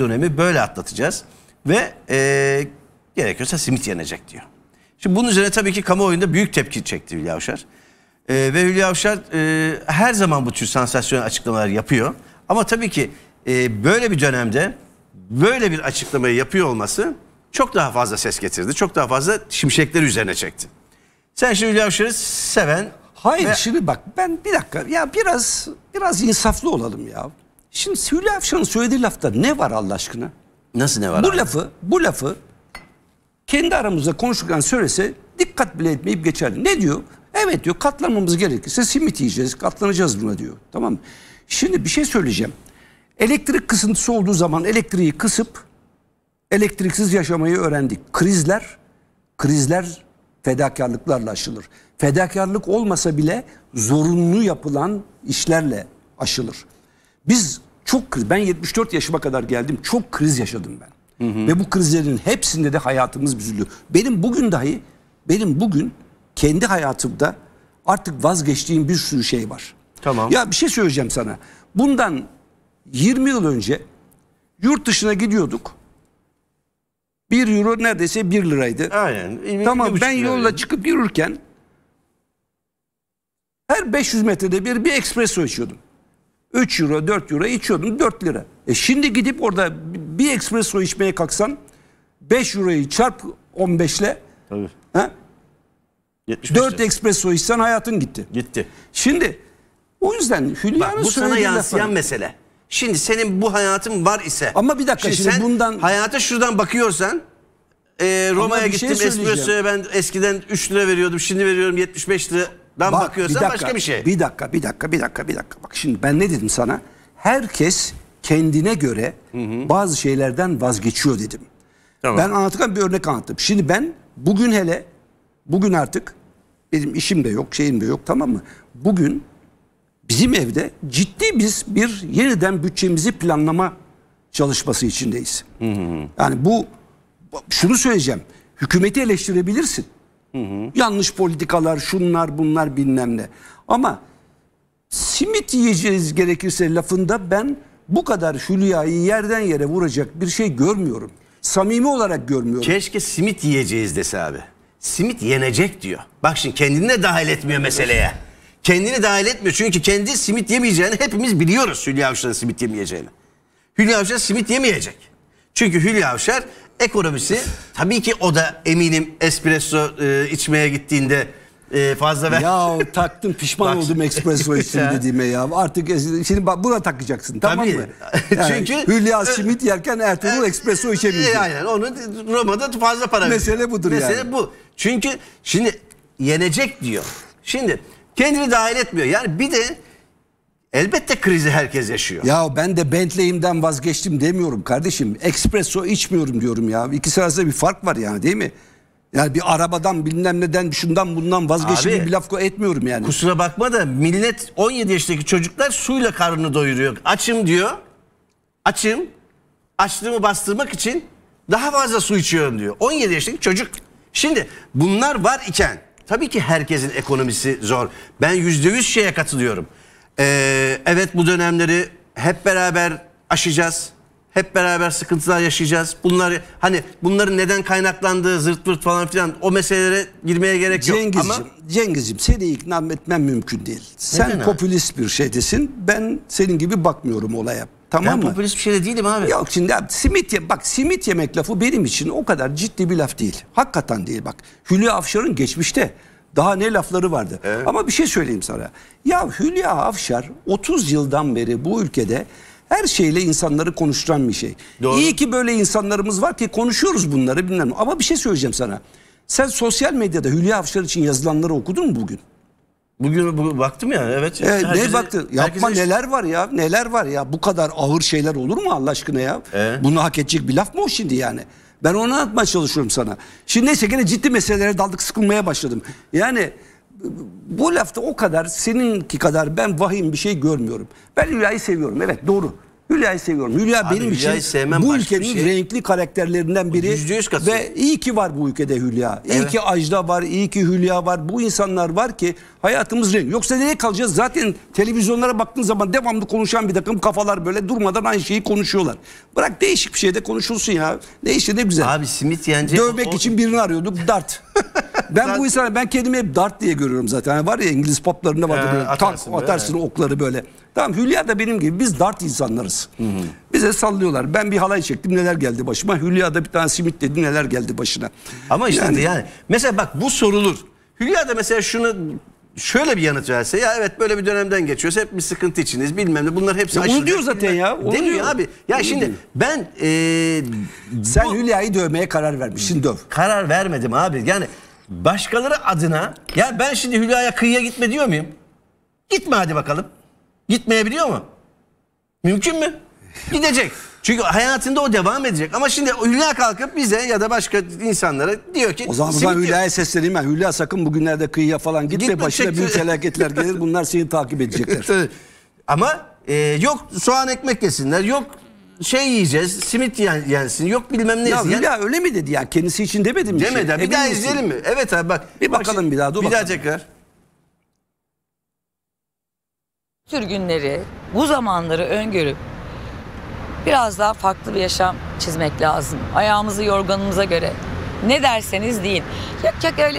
dönemi böyle atlatacağız ve e, gerekiyorsa simit yenecek diyor. Şimdi bunun üzerine tabii ki kamuoyunda büyük tepki çekti Hülya Avşar. E, ve Hülya Avşar e, her zaman bu tür sansasyonel açıklamalar yapıyor. Ama tabii ki e, böyle bir dönemde böyle bir açıklamayı yapıyor olması çok daha fazla ses getirdi. Çok daha fazla şimşekleri üzerine çekti. Sen şimdi Hülya Avşar'ı seven... Hayır ve... şimdi bak ben bir dakika ya biraz biraz insaflı olalım ya. Şimdi Hülya Avşar'ın söylediği lafta ne var Allah aşkına? Nasıl ne var? Bu abi? lafı, bu lafı kendi aramızda konuşurken söylese dikkat bile etmeyip geçer. Ne diyor? Evet diyor katlanmamız gerekirse simit yiyeceğiz, katlanacağız buna diyor. Tamam mı? Şimdi bir şey söyleyeceğim. Elektrik kısıntısı olduğu zaman elektriği kısıp elektriksiz yaşamayı öğrendik. Krizler, krizler fedakarlıklarla aşılır. Fedakarlık olmasa bile zorunlu yapılan işlerle aşılır. Biz çok kriz, ben 74 yaşıma kadar geldim çok kriz yaşadım ben. Hı hı. Ve bu krizlerin hepsinde de hayatımız büzülüyor. Benim bugün dahi, benim bugün kendi hayatımda artık vazgeçtiğim bir sürü şey var. Tamam. Ya bir şey söyleyeceğim sana. Bundan 20 yıl önce yurt dışına gidiyorduk. 1 euro neredeyse 1 liraydı. Aynen. tamam ben yolla yani. çıkıp yürürken her 500 metrede bir bir espresso içiyordum. 3 euro 4 euro içiyordun 4 lira. E şimdi gidip orada bir espresso içmeye kalksan 5 euroyu çarp 15 ile 4 espresso içsen hayatın gitti. Gitti. Şimdi o yüzden Hülya'nın Bak, bu sana yansıyan lafı. mesele. Şimdi senin bu hayatın var ise. Ama bir dakika şimdi, şimdi bundan hayata şuradan bakıyorsan e, Roma'ya şey gittim şey espressoya ben eskiden 3 lira veriyordum şimdi veriyorum 75 lira Bak, bakıyorsan bir dakika, başka bir şey. Bir dakika, bir dakika, bir dakika, bir dakika. Bak şimdi ben ne dedim sana? Herkes kendine göre hı hı. bazı şeylerden vazgeçiyor dedim. Tamam. Ben anlatırken bir örnek anlattım. Şimdi ben bugün hele, bugün artık benim işim de yok, şeyim de yok tamam mı? Bugün bizim evde ciddi biz bir yeniden bütçemizi planlama çalışması içindeyiz. Hı hı. Yani bu şunu söyleyeceğim. Hükümeti eleştirebilirsin. Hı hı. Yanlış politikalar, şunlar bunlar bilmem ne. Ama simit yiyeceğiz gerekirse lafında ben bu kadar hülyayı yerden yere vuracak bir şey görmüyorum. Samimi olarak görmüyorum. Keşke simit yiyeceğiz dese abi. Simit yenecek diyor. Bak şimdi kendini de dahil etmiyor meseleye. Kendini dahil etmiyor çünkü kendi simit yemeyeceğini hepimiz biliyoruz Hülya Avşar'ın simit yemeyeceğini. Hülya Avşar simit yemeyecek. Çünkü Hülya Avşar ekonomisi tabii ki o da eminim espresso e, içmeye gittiğinde e, fazla ver. Ya taktım pişman oldum espresso için dediğime ya. Artık şimdi bak buna takacaksın tamam mı? Yani, Çünkü Hülya e, simit yerken Ertuğrul e, espresso e, içemeyecek. E, onu Roma'da fazla para Mesele budur Mesele yani. Mesele bu. Çünkü şimdi yenecek diyor. Şimdi kendini dahil etmiyor. Yani bir de Elbette krizi herkes yaşıyor. Ya ben de Bentley'imden vazgeçtim demiyorum kardeşim. Espresso içmiyorum diyorum ya. İkisi arasında bir fark var yani değil mi? Yani bir arabadan bilmem neden şundan bundan vazgeçimi bir laf etmiyorum yani. Kusura bakma da millet 17 yaşındaki çocuklar suyla karnını doyuruyor. Açım diyor. Açım. Açlığımı bastırmak için daha fazla su içiyorum diyor. 17 yaşındaki çocuk. Şimdi bunlar var iken tabii ki herkesin ekonomisi zor. Ben %100 şeye katılıyorum. Ee, evet bu dönemleri hep beraber aşacağız. Hep beraber sıkıntılar yaşayacağız. Bunları hani bunların neden kaynaklandığı zırt pırt falan filan o meselelere girmeye gerek Cengizciğim, yok. Ama... Cengizciğim seni ikna etmem mümkün değil. Sen Neden abi? bir şeydesin. Ben senin gibi bakmıyorum olaya. Tamam ben mı? popülist bir şey de değilim abi. Yok şimdi abi, simit ye bak simit yemek lafı benim için o kadar ciddi bir laf değil. Hakikaten değil bak. Hülya Afşar'ın geçmişte daha ne lafları vardı. Evet. Ama bir şey söyleyeyim sana. Ya Hülya Avşar 30 yıldan beri bu ülkede her şeyle insanları konuşturan bir şey. Doğru. İyi ki böyle insanlarımız var ki konuşuyoruz bunları bilmem. Ama bir şey söyleyeceğim sana. Sen sosyal medyada Hülya Avşar için yazılanları okudun mu bugün? Bugün bu, baktım ya evet. E, ne baktın? Yapma herkese... neler var ya neler var ya bu kadar ağır şeyler olur mu Allah aşkına ya? E? Bunu hak edecek bir laf mı o şimdi yani? Ben onu anlatmaya çalışıyorum sana. Şimdi neyse gene ciddi meselelere daldık sıkılmaya başladım. Yani bu lafta o kadar seninki kadar ben vahim bir şey görmüyorum. Ben Hülya'yı seviyorum evet doğru. Hülya'yı seviyorum. Hülya Abi, benim Hülya'yı için bu ülkenin bir şey. renkli karakterlerinden biri. %100 ve iyi ki var bu ülkede Hülya. İyi ki Ajda var, iyi ki Hülya var. Bu insanlar var ki hayatımız renk. Yoksa neye kalacağız? Zaten televizyonlara baktığın zaman devamlı konuşan bir takım kafalar böyle durmadan aynı şeyi konuşuyorlar. Bırak değişik bir şeyde konuşulsun ya. Ne işte ne güzel. Abi simit yenecek. Dövmek o... için birini arıyorduk. Dart. ben bu insanı ben kendimi hep dart diye görüyorum zaten. Yani var ya İngiliz poplarında var ee, böyle tank, atarsın evet. okları böyle. Tamam Hülya da benim gibi biz dart insanlarız. Hı hı. Bize sallıyorlar. Ben bir halay çektim neler geldi başıma. Hülya da bir tane simit dedi neler geldi başına. Ama işte yani, yani mesela bak bu sorulur. Hülya da mesela şunu şöyle bir yanıt verse ya evet böyle bir dönemden geçiyoruz hep bir sıkıntı içiniz bilmem ne bunlar hepsi ya Onu diyor zaten ya. Onu Demiyor diyor. abi. Ya onu şimdi diyor. ben e, sen bu, Hülya'yı dövmeye karar vermişsin döv. Karar vermedim abi yani başkaları adına ya ben şimdi Hülya'ya kıyıya gitme diyor muyum? Gitme hadi bakalım. Gitmeyebiliyor mu? Mümkün mü? Gidecek. Çünkü hayatında o devam edecek. Ama şimdi Hülya kalkıp bize ya da başka insanlara diyor ki... O zaman buradan Hülya'ya sesleneyim ben. Hülya sakın bugünlerde kıyıya falan gitme. gitme başına büyük felaketler gelir. Bunlar seni takip edecekler. Ama e, yok soğan ekmek yesinler. Yok şey yiyeceğiz, simit yen, yensin, yok bilmem ne. Ya Hülya öyle mi dedi ya? Kendisi için demedim. Demedi. Şey. Bir daha misin? izleyelim mi? Evet abi bak. Bir bak bakalım şimdi, bir daha. Dur bir bakalım. daha tekrar. tür bu zamanları öngörüp biraz daha farklı bir yaşam çizmek lazım. Ayağımızı yorganımıza göre. Ne derseniz deyin. Yok yok öyle